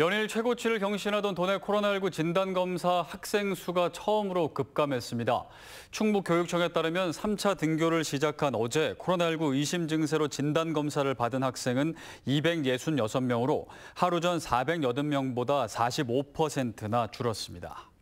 연일 최고치를 경신하던 도내 코로나19 진단검사 학생 수가 처음으로 급감했습니다. 충북교육청에 따르면 3차 등교를 시작한 어제 코로나19 의심 증세로 진단검사를 받은 학생은 266명으로 하루 전 480명보다 45%나 줄었습니다.